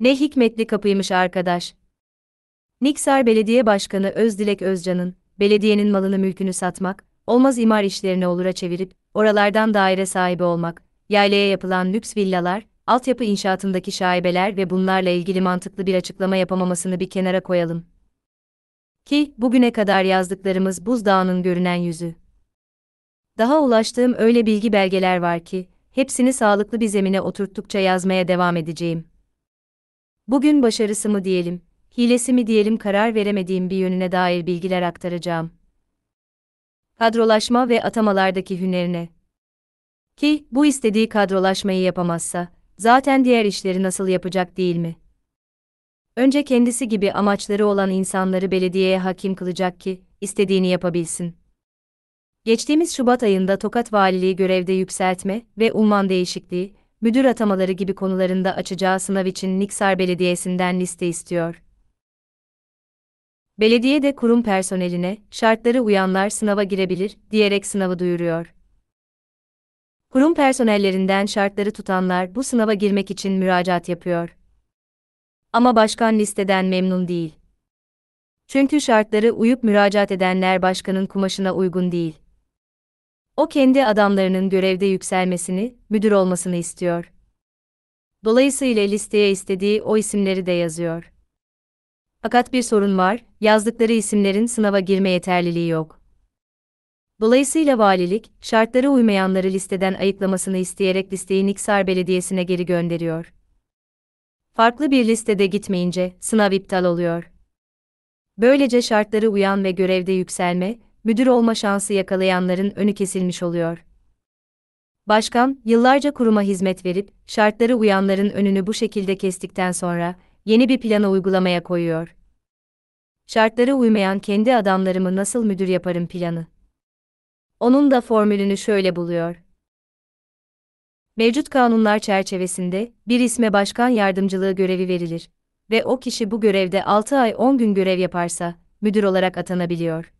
Ne hikmetli kapıymış arkadaş. Niksar Belediye Başkanı Özdilek Özcan'ın, belediyenin malını mülkünü satmak, olmaz imar işlerini olura çevirip, oralardan daire sahibi olmak, yaylaya yapılan lüks villalar, altyapı inşaatındaki şaibeler ve bunlarla ilgili mantıklı bir açıklama yapamamasını bir kenara koyalım. Ki, bugüne kadar yazdıklarımız buzdağının görünen yüzü. Daha ulaştığım öyle bilgi belgeler var ki, hepsini sağlıklı bir zemine oturttukça yazmaya devam edeceğim. Bugün başarısı mı diyelim, hilesi mi diyelim karar veremediğim bir yönüne dair bilgiler aktaracağım. Kadrolaşma ve atamalardaki hünerine. Ki, bu istediği kadrolaşmayı yapamazsa, zaten diğer işleri nasıl yapacak değil mi? Önce kendisi gibi amaçları olan insanları belediyeye hakim kılacak ki, istediğini yapabilsin. Geçtiğimiz Şubat ayında Tokat Valiliği görevde yükseltme ve umman değişikliği, müdür atamaları gibi konularında açacağı sınav için Niksar Belediyesi'nden liste istiyor. Belediye de kurum personeline, şartları uyanlar sınava girebilir, diyerek sınavı duyuruyor. Kurum personellerinden şartları tutanlar bu sınava girmek için müracaat yapıyor. Ama başkan listeden memnun değil. Çünkü şartları uyup müracaat edenler başkanın kumaşına uygun değil. O kendi adamlarının görevde yükselmesini, müdür olmasını istiyor. Dolayısıyla listeye istediği o isimleri de yazıyor. Fakat bir sorun var, yazdıkları isimlerin sınava girme yeterliliği yok. Dolayısıyla valilik, şartlara uymayanları listeden ayıklamasını isteyerek listeyi Niksar Belediyesi'ne geri gönderiyor. Farklı bir listede gitmeyince, sınav iptal oluyor. Böylece şartları uyan ve görevde yükselme, müdür olma şansı yakalayanların önü kesilmiş oluyor. Başkan, yıllarca kuruma hizmet verip, şartları uyanların önünü bu şekilde kestikten sonra, yeni bir plana uygulamaya koyuyor. Şartları uymayan kendi adamlarımı nasıl müdür yaparım planı. Onun da formülünü şöyle buluyor. Mevcut kanunlar çerçevesinde bir isme başkan yardımcılığı görevi verilir ve o kişi bu görevde 6 ay 10 gün görev yaparsa müdür olarak atanabiliyor.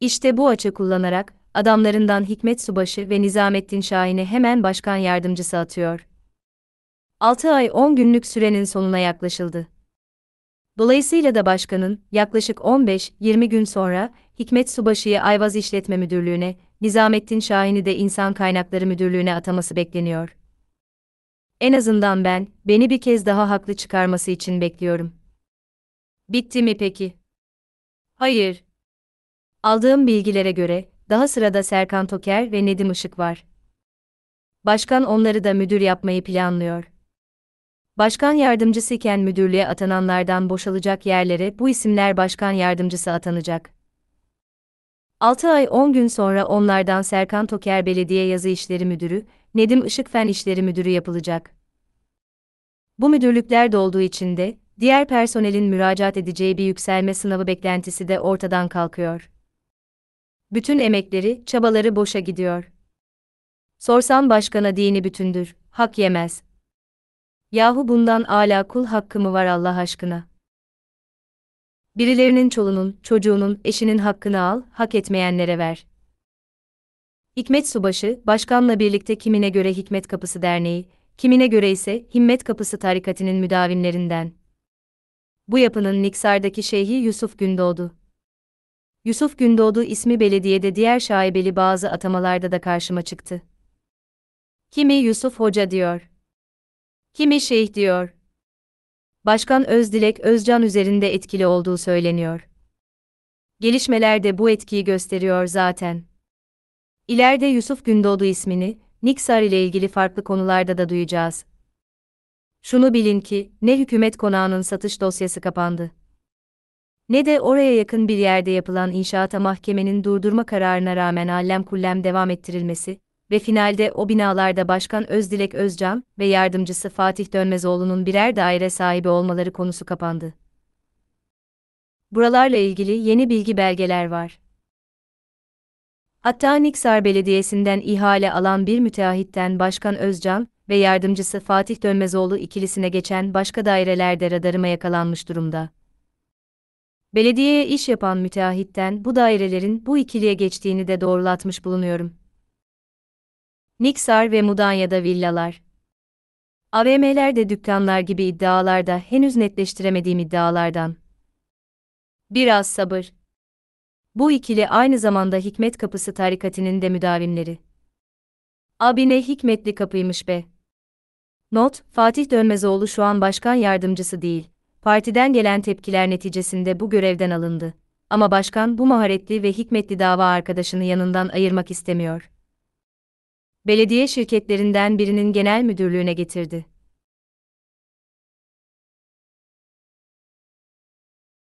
İşte bu açı kullanarak, adamlarından Hikmet Subaşı ve Nizamettin Şahin'i hemen başkan yardımcısı atıyor. 6 ay 10 günlük sürenin sonuna yaklaşıldı. Dolayısıyla da başkanın yaklaşık 15-20 gün sonra Hikmet Subaşı'yı Ayvaz İşletme Müdürlüğü'ne, Nizamettin Şahin'i de İnsan Kaynakları Müdürlüğü'ne ataması bekleniyor. En azından ben, beni bir kez daha haklı çıkarması için bekliyorum. Bitti mi peki? Hayır, Aldığım bilgilere göre, daha sırada Serkan Toker ve Nedim Işık var. Başkan onları da müdür yapmayı planlıyor. Başkan yardımcısı iken müdürlüğe atananlardan boşalacak yerlere bu isimler başkan yardımcısı atanacak. 6 ay 10 gün sonra onlardan Serkan Toker Belediye Yazı İşleri Müdürü, Nedim Işık Fen İşleri Müdürü yapılacak. Bu müdürlükler dolduğu için de, diğer personelin müracaat edeceği bir yükselme sınavı beklentisi de ortadan kalkıyor bütün emekleri, çabaları boşa gidiyor. Sorsan başkana dini bütündür, hak yemez. Yahu bundan âlâ kul hakkı mı var Allah aşkına? Birilerinin çolunun, çocuğunun, eşinin hakkını al, hak etmeyenlere ver. Hikmet Subaşı, başkanla birlikte kimine göre Hikmet Kapısı Derneği, kimine göre ise Himmet Kapısı Tarikatı'nın müdavimlerinden. Bu yapının Niksar'daki şeyhi Yusuf Gündoğdu. Yusuf Gündoğdu ismi belediyede diğer şaibeli bazı atamalarda da karşıma çıktı. Kimi Yusuf Hoca diyor. Kimi Şeyh diyor. Başkan Özdilek Özcan üzerinde etkili olduğu söyleniyor. Gelişmeler de bu etkiyi gösteriyor zaten. İleride Yusuf Gündoğdu ismini, Niksar ile ilgili farklı konularda da duyacağız. Şunu bilin ki, ne hükümet konağının satış dosyası kapandı ne de oraya yakın bir yerde yapılan inşaata mahkemenin durdurma kararına rağmen allem kullem devam ettirilmesi ve finalde o binalarda Başkan Özdilek Özcan ve yardımcısı Fatih Dönmezoğlu'nun birer daire sahibi olmaları konusu kapandı. Buralarla ilgili yeni bilgi belgeler var. Hatta Niksar Belediyesi'nden ihale alan bir müteahhitten Başkan Özcan ve yardımcısı Fatih Dönmezoğlu ikilisine geçen başka dairelerde radarıma yakalanmış durumda belediyeye iş yapan müteahhitten bu dairelerin bu ikiliye geçtiğini de doğrulatmış bulunuyorum. Niksar ve Mudanya'da villalar. AVM'lerde dükkanlar gibi iddialarda henüz netleştiremediğim iddialardan. Biraz sabır. Bu ikili aynı zamanda Hikmet Kapısı tarikatının de müdavimleri. Abine hikmetli kapıymış be. Not, Fatih Dönmezoğlu şu an başkan yardımcısı değil. Partiden gelen tepkiler neticesinde bu görevden alındı. Ama başkan bu maharetli ve hikmetli dava arkadaşını yanından ayırmak istemiyor. Belediye şirketlerinden birinin genel müdürlüğüne getirdi.